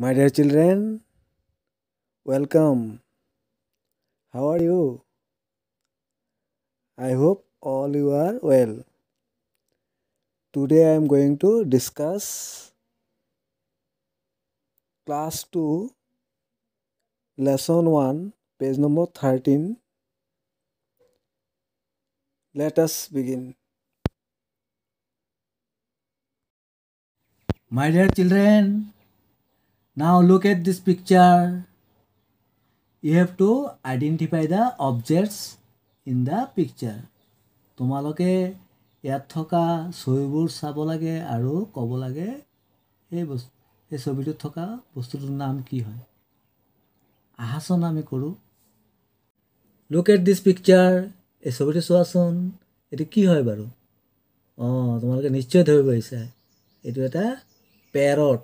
My dear children, welcome. How are you? I hope all you are well. Today I am going to discuss class 2 lesson 1 page number 13. Let us begin. My dear children, now look at this picture you have to identify the objects in the picture tumaloke ইয়াত থকা ছবিবোৰ চাব লাগে আৰু ক'ব লাগে এই বস্তু এই ছবিটোত থকা বস্তুটোৰ নাম কি হয় আহাচোন আমি কৰোঁ লুক এট দিছ পিকচাৰ এই ছবিটো চোৱাচোন এইটো কি হয় বাৰু অঁ তোমালোকে নিশ্চয় ধৰিব পাৰিছা এইটো এটা parrot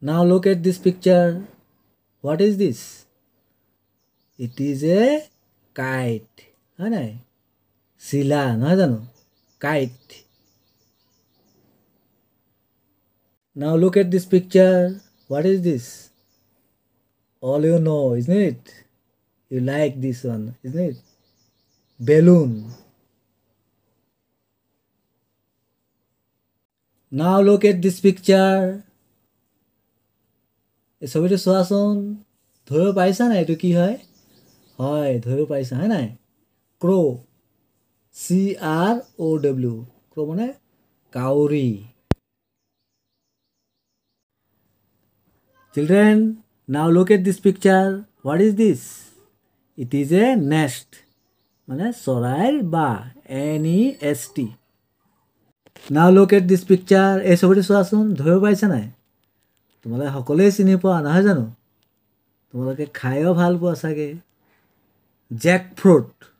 Now look at this picture. What is this? It is a kite. শিলা নহয় no. Kite. Now look at this picture. What is this? All you know, isn't it? You like this one, isn't it? Balloon. Now look at this picture এই ছবিটো চোৱাচোন ধৰিব পাৰিছা নাই এইটো কি হয় হয় ধৰিব পাৰিছা হয় নাই ক্ৰ' চি আৰ অ' ডব্লিউ ক্ৰ' মানে কাউৰী children now look at this picture what is this it is A nest মানে চৰাইৰ বা N E S T now look at this picture এই ছবিটো চোৱাচোন ধৰিব পাৰিছে নাই তোমালোকে সকলোৱে চিনি পোৱা নহয় জানো তোমালোকে খায়ো ভাল পোৱা চাগে jackfruit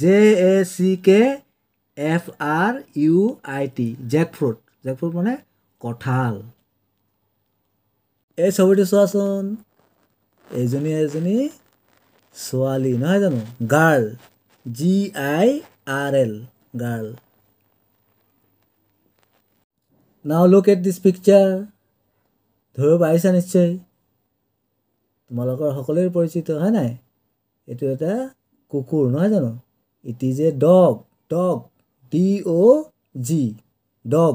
J A C K F R U I T jackfruit jackfruit মানে কঁঠাল এই ছবিটো চোৱাচোন এজনী এজনী ছোৱালী নহয় জানো girl G I R L girl now look at this picture ধৰিব পাৰিছা নিশ্চয় তোমালোকৰ সকলোৱে পৰিচিত হয় নাই এইটো এটা কুকুৰ নহয় জানো it is a dog dog D O' G dog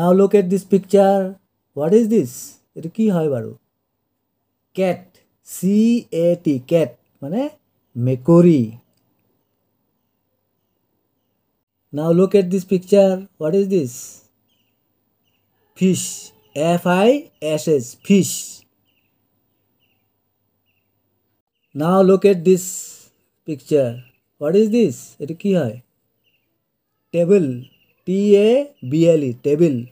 now look at this picture what is this এইটো কি হয় বাৰু কেট চি এ টি কেট মানে মেকুৰী Now look at this picture. What is this? Fish. F-I-S-S. Fish. Now look at this picture. What is this? It Table. T-A-B-L-E. Table.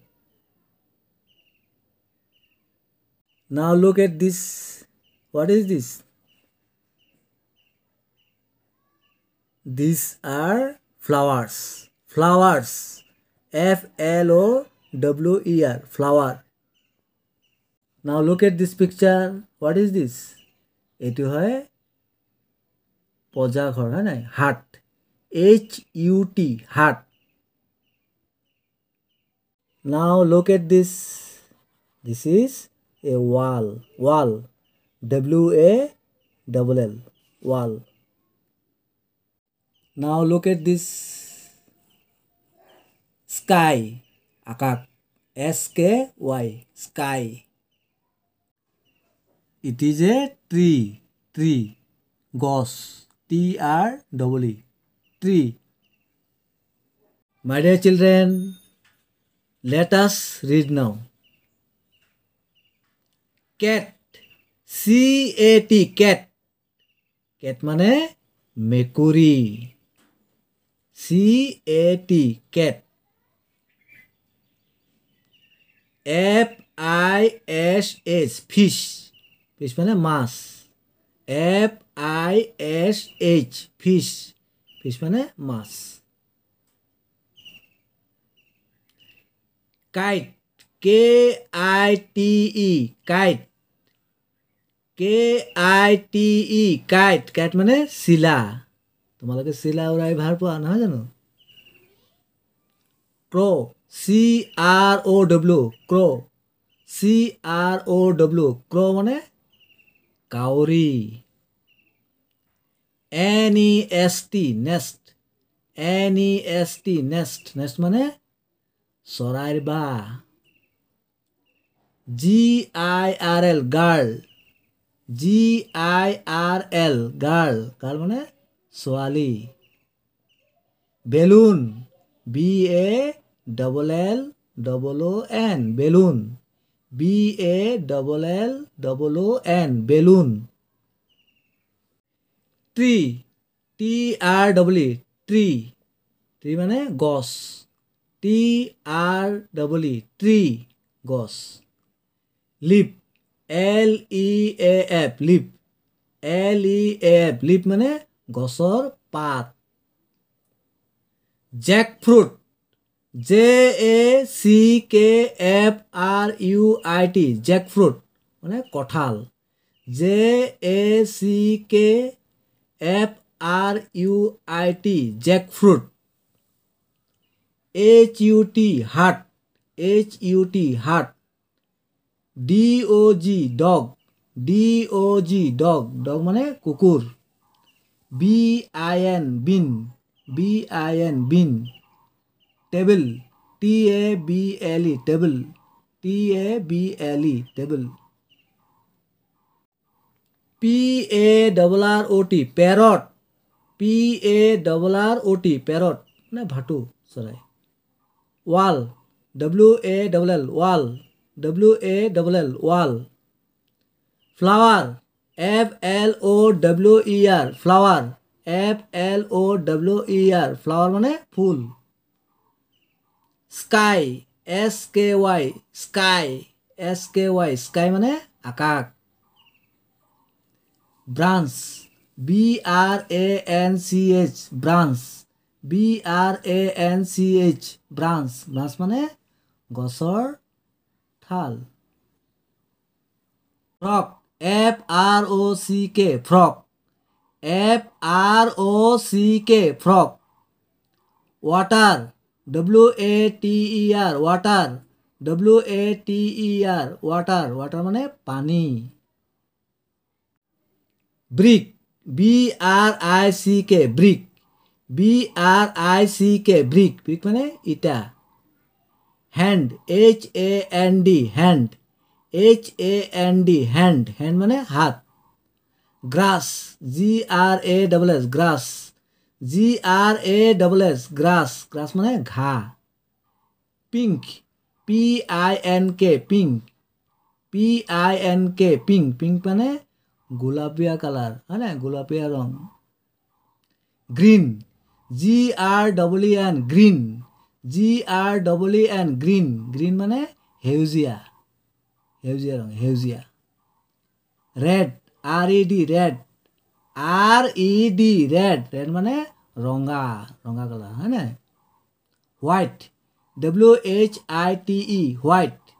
Now look at this. What is this? These are flowers flowers f l o w e r flower now look at this picture what is this etu hoy poja ghor ha nai hut h u t hut now look at this this is a wall wall w a double wall now look at this sky आकाश S K Y sky it is a tree tree गस T R double E tree my dear children let us read now cat c a t cat cat মানে মেকুৰী c a t cat F I S S fish fish মানে মাছ F I S H fish fish মানে মাছ kite K I T E kite K I T E kite kite মানে চিলা তোমালোকে চিলা উৰাই ভাল পোৱা নহয় জানো ক্ৰ' চি আৰ অ' ডব্লিউ ক্ৰ চি আৰ অ' ক্ৰ মানে কাউৰী N E S T nest N S T nest nest মানে চৰাইৰ বা G I R L girl G I R L girl girl মানে ছোৱালী balloon B A double L double O N balloon B A double L double O N balloon tree T R double E tree tree মানে গছ T R double E tree গছ leaf L E A F leaf L E A F leaf মানে গছৰ পাত jackfruit J A C K F R U I T jackfruit মানে কঠাল J A C K F R U I T jackfruit H U T hut H U T hut D O G dog D O G dog dog মানে কুকুর B I N bin B I N bin table T A B L E table T A B L E table P A double R O T parrot P A double R O T parrot ना भाटू सराय wall W A double L wall W A double L wall flower F L O W E R flower F L O W E R flower माने फूल sky S K Y sky S K Y sky মানে আকাশ branch B R A N C H branch B R A N C H branch branch মানে গছৰ ঠাল frock F R O' C K frock F R O' C K frock water W A T R water W A T R water water मान पानी brick B R I C K brick B R I C K brick brick मान इटा hand H A N D hand H A N D hand hand मान हाथ grass G R A double S grass G R A double S grass grass माने घा pink P I N K pink P I N K pink pink माने गोलापिया colour है ना गोलापिया रंग green G R double N green G R double N green green माने हेउजिया हेउजिया रंग हेउजिया red R E D red R E e D red red मानने रंगा रंगा कलर है ना white W H I T white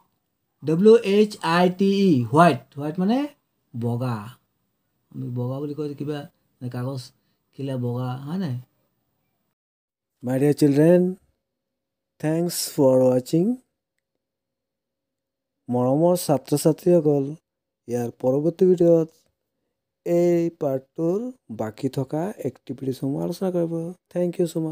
W H I T white white मानने बगा बगा क्या क्या तो कागज खिले बगा है ना my dear children thanks for watching मरम छात्र छात्री इवर्त भिडि এই পাৰ্টটোৰ বাকী থকা এক্টিভিটিছসমূহ আলোচনা কৰিব থেংক ইউ ছ' মাছ